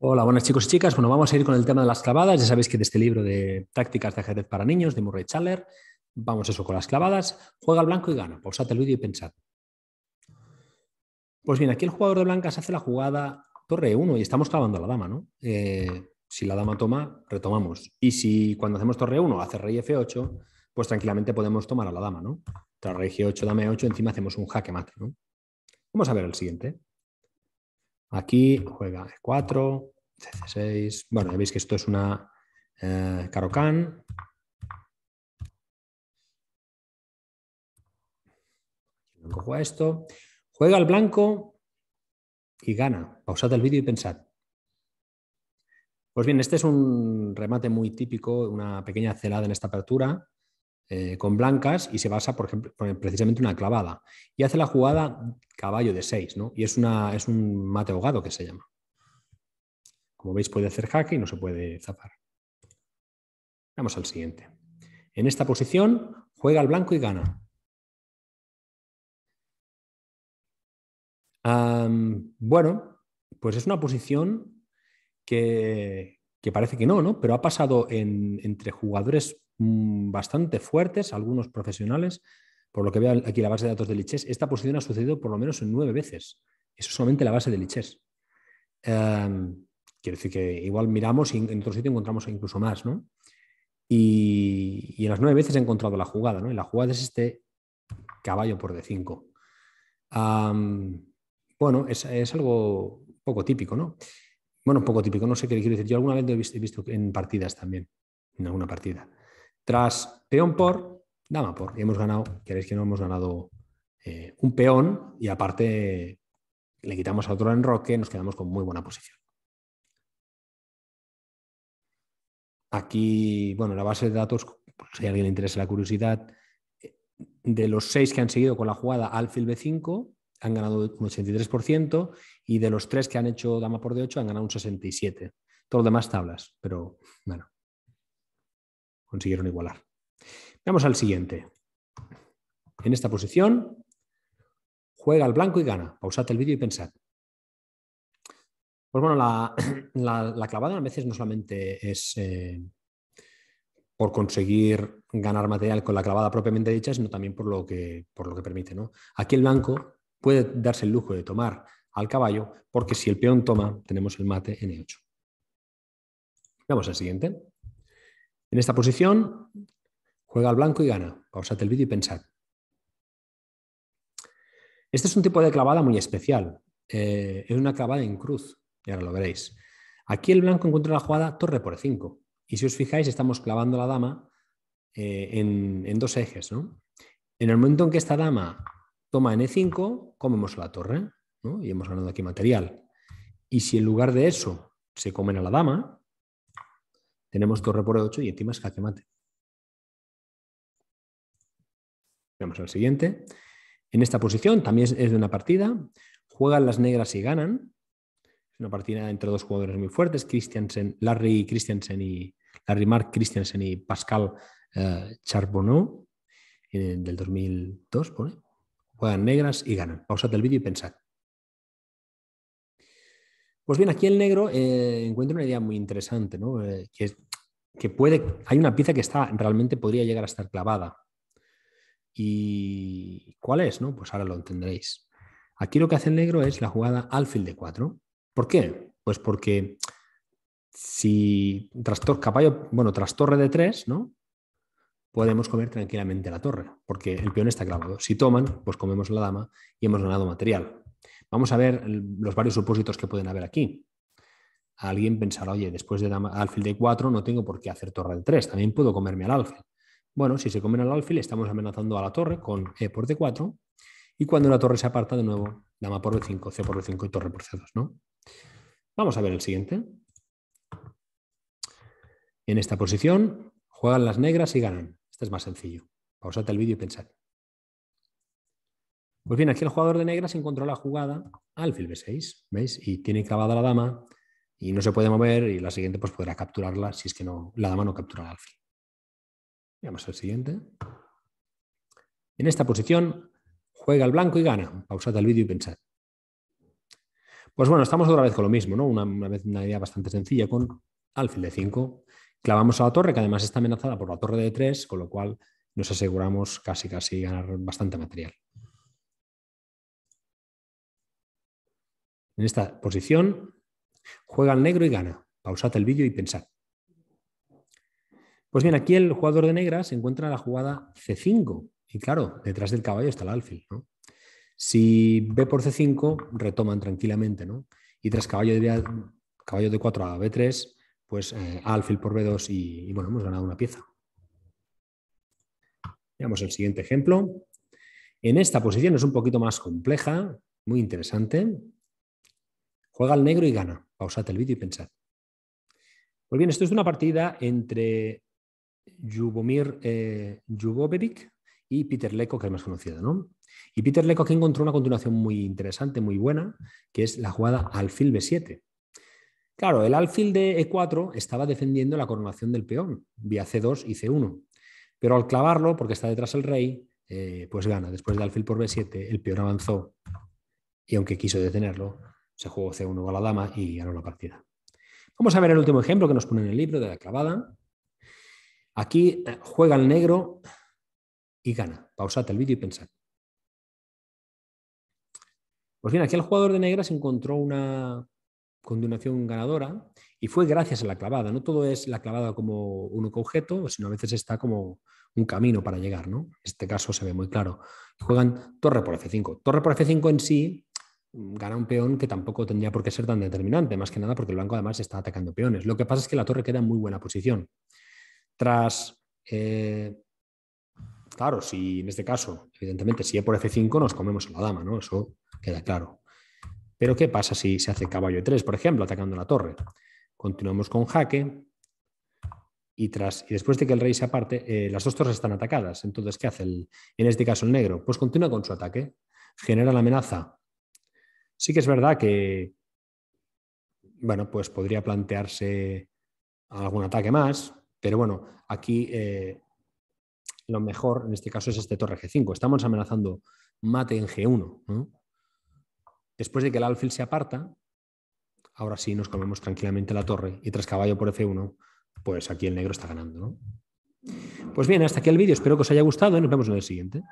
Hola, buenas chicos y chicas. Bueno, vamos a ir con el tema de las clavadas. Ya sabéis que de este libro de tácticas de ajedrez para niños de Murray Challer, vamos eso con las clavadas. Juega al blanco y gana. Pausad el vídeo y pensad. Pues bien, aquí el jugador de blancas hace la jugada torre 1 y estamos clavando a la dama, ¿no? Eh, si la dama toma, retomamos. Y si cuando hacemos torre 1 hace rey F8, pues tranquilamente podemos tomar a la dama, ¿no? Tras rey G8, dame 8, encima hacemos un jaque mate, ¿no? Vamos a ver el siguiente. Aquí juega E4, C6. Bueno, ya veis que esto es una eh, blanco juega esto. Juega el blanco y gana. Pausad el vídeo y pensad. Pues bien, este es un remate muy típico, una pequeña celada en esta apertura eh, con blancas y se basa, por ejemplo, precisamente una clavada. Y hace la jugada caballo de 6, ¿no? Y es, una, es un mate ahogado que se llama. Como veis, puede hacer jaque y no se puede zafar. Vamos al siguiente. En esta posición juega el blanco y gana. bueno, pues es una posición que, que parece que no, ¿no? Pero ha pasado entre jugadores mm, bastante fuertes, algunos profesionales, por lo que veo aquí la base de datos de Lichess, esta posición ha sucedido por lo menos en nueve veces. Eso es solamente la base de Lichess. Em, quiero decir que igual miramos y en otro sitio encontramos incluso más, ¿no? Y, en las nueve veces he encontrado la jugada, ¿no? Y la jugada es este caballo por D5. bueno, es, es algo poco típico, ¿no? Bueno, un poco típico, no sé qué quiero decir. Yo alguna vez lo he visto, en partidas también, en alguna partida. Tras peón por, dama por. Y hemos ganado, queréis que no hemos ganado eh, un peón y aparte le quitamos a otro enroque, nos quedamos con muy buena posición. Aquí, bueno, la base de datos, si a alguien le interesa la curiosidad, eh, de los seis que han seguido con la jugada alfil B5, han ganado un 83% y de los tres que han hecho dama por D8 han ganado un 67%. Todos los demás tablas, pero bueno, consiguieron igualar. Vamos al siguiente. En esta posición, juega al blanco y gana. Pausad el vídeo y pensad. Pues bueno, la, clavada a veces no solamente es eh, por conseguir ganar material con la clavada propiamente dicha, sino también por lo que, por lo que permite. ¿no? Aquí el blanco puede darse el lujo de tomar al caballo, porque si el peón toma, tenemos el mate en E8. Vamos al siguiente. En esta posición, juega al blanco y gana. Pausad el vídeo y pensad. Este es un tipo de clavada muy especial. Eh, es una clavada en cruz, y ahora lo veréis. Aquí el blanco encuentra la jugada torre por 5. Y si os fijáis, estamos clavando la dama eh, en, dos ejes. En el momento en que esta dama toma N5, comemos la torre y hemos ganado aquí material. Y si en lugar de eso se comen a la dama, tenemos torre por E8 y encima es jaque mate. Vamos al siguiente. En esta posición también es de una partida. Juegan las negras y ganan. Es una partida entre dos jugadores muy fuertes, Christiansen, Larry Christiansen y Mark Christiansen y Pascal eh, Charbonneau del 2002, pone. Juegan negras y ganan. Pausad el vídeo y pensad. Pues bien, aquí el negro eh, encuentra una idea muy interesante, ¿no? Eh, que, puede, hay una pieza que está, realmente podría llegar a estar clavada. ¿Y cuál es? No? Pues ahora lo entenderéis. Aquí lo que hace el negro es la jugada alfil de 4. ¿Por qué? Pues porque si tras caballo, bueno, tras torre de 3, ¿no? podemos comer tranquilamente la torre, porque el peón está clavado. Si toman, pues comemos la dama y hemos ganado material. Vamos a ver los varios supósitos que pueden haber aquí. Alguien pensará, oye, después de alfil de 4 no tengo por qué hacer torre de 3, también puedo comerme al alfil. Bueno, si se comen al alfil, estamos amenazando a la torre con E por D4, y cuando la torre se aparta de nuevo, dama por B5, C por B5 y torre por C2, ¿no? Vamos a ver el siguiente. En esta posición juegan las negras y ganan. Este es más sencillo. Pausate el vídeo y pensad. Pues bien, aquí el jugador de negras encontró la jugada alfil b6, ¿veis? Y tiene cavada la dama y no se puede mover y la siguiente pues podrá capturarla si es que no, la dama no captura al alfil. Veamos el siguiente. En esta posición juega el blanco y gana. pausate el vídeo y pensad. Pues bueno, estamos otra vez con lo mismo, ¿no? Una, vez una idea bastante sencilla con alfil de 5 Clavamos a la torre, que además está amenazada por la torre de 3, con lo cual nos aseguramos casi casi ganar bastante material. En esta posición, juega el negro y gana. Pausad el vídeo y pensad. Pues bien, aquí el jugador de negra se encuentra en la jugada C5. Y claro, detrás del caballo está el alfil. Si B por C5, retoman tranquilamente. ¿no? Y tras caballo de, caballo de 4 a B3, pues eh, alfil por B2 y, bueno, hemos ganado una pieza. Veamos el siguiente ejemplo. En esta posición es un poquito más compleja, muy interesante. Juega al negro y gana. Pausad el vídeo y pensad. Pues bien, esto es una partida entre Jubomir eh, y Peter Leco, que es más conocido, ¿no? Y Peter Leco aquí encontró una continuación muy interesante, muy buena, que es la jugada alfil B7. Claro, el alfil de E4 estaba defendiendo la coronación del peón, vía C2 y C1. Pero al clavarlo, porque está detrás el rey, eh, pues gana. Después de alfil por B7, el peón avanzó y aunque quiso detenerlo, se jugó C1 a la dama y ganó la partida. Vamos a ver el último ejemplo que nos pone en el libro de la clavada. Aquí eh, juega el negro y gana. pausate el vídeo y pensad. Pues bien, aquí el jugador de negra se encontró una, condenación ganadora y fue gracias a la clavada. No todo es la clavada como un objeto, sino a veces está como un camino para llegar. ¿no? En este caso se ve muy claro. Juegan torre por F5. Torre por F5 en sí mm, gana un peón que tampoco tendría por qué ser tan determinante, más que nada porque el blanco además está atacando peones. Lo que pasa es que la torre queda en muy buena posición. Tras, eh, claro, si en este caso, evidentemente, si E por F5 nos comemos a la dama, ¿no? Eso queda claro. Pero ¿qué pasa si se hace caballo 3, por ejemplo, atacando la torre? Continuamos con jaque y, tras, y después de que el rey se aparte, eh, las dos torres están atacadas. Entonces, ¿qué hace el, en este caso el negro? Pues continúa con su ataque, genera la amenaza. Sí que es verdad que, bueno, pues podría plantearse algún ataque más, pero bueno, aquí eh, lo mejor en este caso es este torre G5. Estamos amenazando mate en G1. ¿no? Después de que el alfil se aparta, ahora sí nos comemos tranquilamente la torre y tras caballo por F1, pues aquí el negro está ganando. Pues bien, hasta aquí el vídeo. Espero que os haya gustado y nos vemos en el siguiente.